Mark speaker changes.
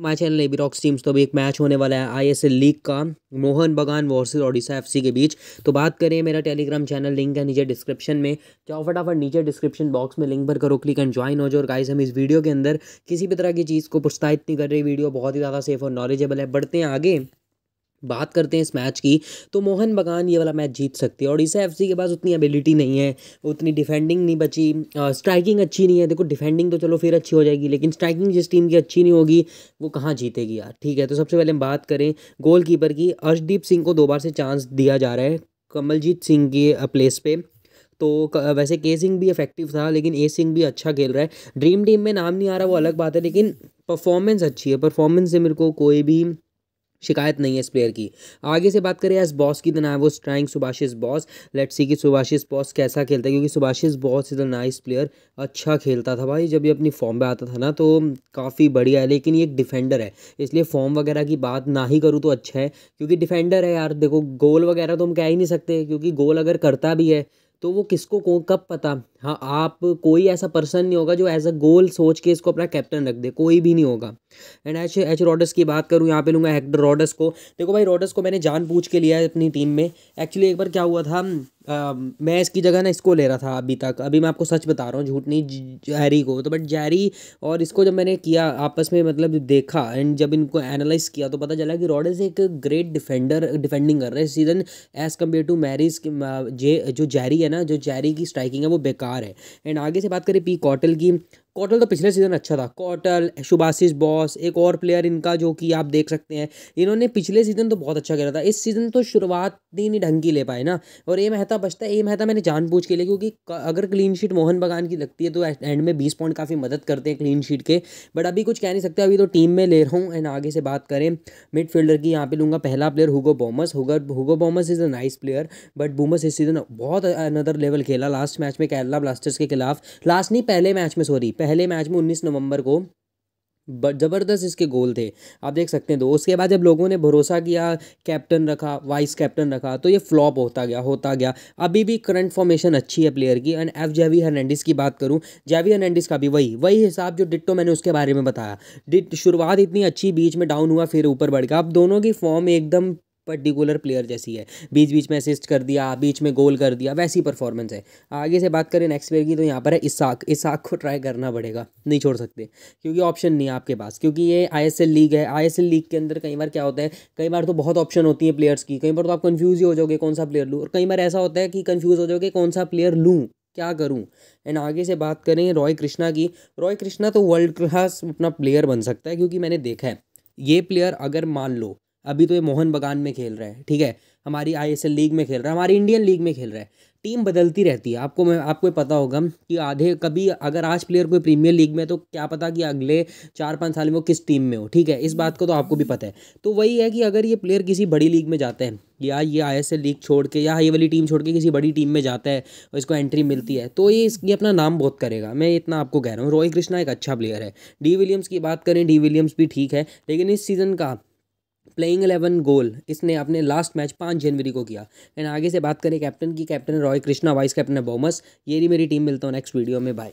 Speaker 1: my channel AB rocks teams तो अभी एक मैच होने वाला है आईएसएल लीग का मोहन बगान वर्सेस ओडिशा एफसी के बीच तो बात करें मेरा टेलीग्राम चैनल लिंक है नीचे डिस्क्रिप्शन में क्या फटाफट नीचे डिस्क्रिप्शन बॉक्स में लिंक पर करो क्लिक एंड ज्वाइन हो जाओ और गाइस हम इस वीडियो के अंदर किसी भी तरह की चीज़ को प्रोत्साहित नहीं कर रहे वीडियो बहुत ही ज़्यादा सेफ और नॉलेजेबल है बढ़ते हैं आगे बात करते हैं इस मैच की तो मोहन बगान ये वाला मैच जीत सकती है और इसे एफ के पास उतनी एबिलिटी नहीं है उतनी डिफेंडिंग नहीं बची स्ट्राइकिंग अच्छी नहीं है देखो डिफेंडिंग तो चलो फिर अच्छी हो जाएगी लेकिन स्ट्राइकिंग जिस टीम की अच्छी नहीं होगी वो कहाँ जीतेगी यार ठीक है तो सबसे पहले हम बात करें कीपर की अर्शदीप सिंह को दो बार से चांस दिया जा रहा है कमलजीत सिंह की प्लेस पर तो वैसे के सिंह भी इफेक्टिव था लेकिन ए सिंह भी अच्छा खेल रहा है ड्रीम टीम में नाम नहीं आ रहा वो अलग बात है लेकिन परफॉर्मेंस अच्छी है परफॉर्मेंस से मेरे को कोई भी शिकायत नहीं है इस प्लेयर की आगे से बात करें एस बॉस की तो ना वो स्ट्राइंग सुभाषिस बॉस लेट्स सी कि सुभाषिस बॉस कैसा खेलता है क्योंकि Subhasish Bose is a nice player अच्छा खेलता था भाई जब ये अपनी फॉर्म में आता था ना तो काफ़ी बढ़िया है लेकिन ये एक डिफेंडर है इसलिए फॉर्म वगैरह की बात ना ही करूँ तो अच्छा है क्योंकि डिफेंडर है यार देखो गोल वगैरह तो हम कह ही नहीं सकते क्योंकि गोल अगर करता भी है तो वो किसको को कब पता हाँ आप कोई ऐसा पर्सन नहीं होगा जो एज अ गोल सोच के इसको अपना कैप्टन रख दे कोई भी नहीं होगा एंड एच एच रॉडस की बात करूँ यहाँ पे लूँगा हेक्टर रॉडस को देखो भाई रॉडस को मैंने जान पूछ के लिया है अपनी टीम में एक्चुअली एक बार क्या हुआ था आ, मैं इसकी जगह ना इसको ले रहा था अभी तक अभी मैं आपको सच बता रहा हूँ झूठ नहीं जैरी को तो बट जैरी और इसको जब मैंने किया आपस में मतलब देखा एंड जब इनको एनालाइज किया तो पता चला कि रॉडेज एक ग्रेट डिफेंडर डिफेंडिंग कर रहे हैं सीजन एज़ कम्पेयर टू मैरीज जे जो जैरी है ना जो जैरी की स्ट्राइकिंग है वो बेकार है एंड आगे से बात करें पी कॉटल की कॉटल तो पिछले सीजन अच्छा था कॉटल शुभाशिष बॉस एक और प्लेयर इनका जो कि आप देख सकते हैं इन्होंने पिछले सीजन तो बहुत अच्छा खेला था इस सीजन तो शुरुआत ही नहीं ढंग की ले पाए ना और ए मेहता बचता है ए मेहता मैंने जानबूझ के लिए क्योंकि अगर क्लीन शीट मोहन बगान की लगती है तो एंड में बीस पॉइंट काफ़ी मदद करते हैं क्लीन शीट के बट अभी कुछ कह नहीं सकते अभी तो टीम में ले रहा हूँ एंड आगे से बात करें मिडफील्डर की यहाँ पे लूँगा पहला player Hugo Boumous Hugo Hugo Boumous is a nice player but Boumous इस सीजन बहुत अनदर लेवल खेला लास्ट मैच में केरला ब्लास्टर्स के खिलाफ लास्ट नहीं पहले मैच में सॉरी पहले मैच में उन्नीस नवंबर को ज़बरदस्त इसके गोल थे आप देख सकते हैं तो उसके बाद जब लोगों ने भरोसा किया कैप्टन रखा वाइस कैप्टन रखा तो ये फ्लॉप होता गया होता गया अभी भी करंट फॉर्मेशन अच्छी है प्लेयर की एंड एफ जेवी हर्नैंडिस की बात करूं जेवी हर्नैंडिस का भी वही वही हिसाब जो डिट्टो मैंने उसके बारे में बताया शुरुआत इतनी अच्छी बीच में डाउन हुआ फिर ऊपर बढ़ गया अब दोनों की फॉर्म एकदम पर्टिकुलर प्लेयर जैसी है बीच बीच में असिस्ट कर दिया बीच में गोल कर दिया वैसी परफॉर्मेंस है आगे से बात करें नेक्स्ट प्लेयर की तो यहाँ पर है इसाक इसाक को ट्राई करना पड़ेगा नहीं छोड़ सकते क्योंकि ऑप्शन नहीं है आपके पास क्योंकि ये आईएसएल लीग है आईएसएल लीग के अंदर कई बार क्या होता है कई बार तो बहुत ऑप्शन होती है प्लेयर्स की कई बार तो आप कन्फ्यूज़ ही हो जाओगे कौन सा प्लेयर लूँ और कई बार ऐसा होता है कि कन्फ्यूज़ हो जाओगे कौन सा प्लेयर लूँ क्या करूं एंड आगे से बात करें रॉय कृष्णा की रॉय कृष्णा तो वर्ल्ड क्लास अपना प्लेयर बन सकता है क्योंकि मैंने देखा है ये प्लेयर अगर मान लो अभी तो ये मोहन बगान में खेल रहा है ठीक है हमारी आई लीग में खेल रहा है हमारी इंडियन लीग में खेल रहा है टीम बदलती रहती है आपको मैं आपको पता होगा कि आधे कभी अगर आज प्लेयर कोई प्रीमियर लीग में तो क्या पता कि अगले चार पाँच साल में वो किस टीम में हो ठीक है इस बात को तो आपको भी पता है तो वही है कि अगर ये प्लेयर किसी बड़ी लीग में जाते हैं या ये आई लीग छोड़ के या ये वाली टीम छोड़ के किसी बड़ी टीम में जाता है और इसको एंट्री मिलती है तो ये इसकी अपना नाम बहुत करेगा मैं इतना आपको कह रहा हूँ रोहित कृष्णा एक अच्छा प्लेयर है डी विलियम्स की बात करें डी विलियम्स भी ठीक है लेकिन इस सीज़न का प्लेइंग एलेवन गोल इसने अपने लास्ट मैच पाँच जनवरी को किया एंड आगे से बात करें कैप्टन की captain Roy Krishna vice captain है बोमस ये भी मेरी टीम मिलता हूँ नेक्स्ट वीडियो में बाय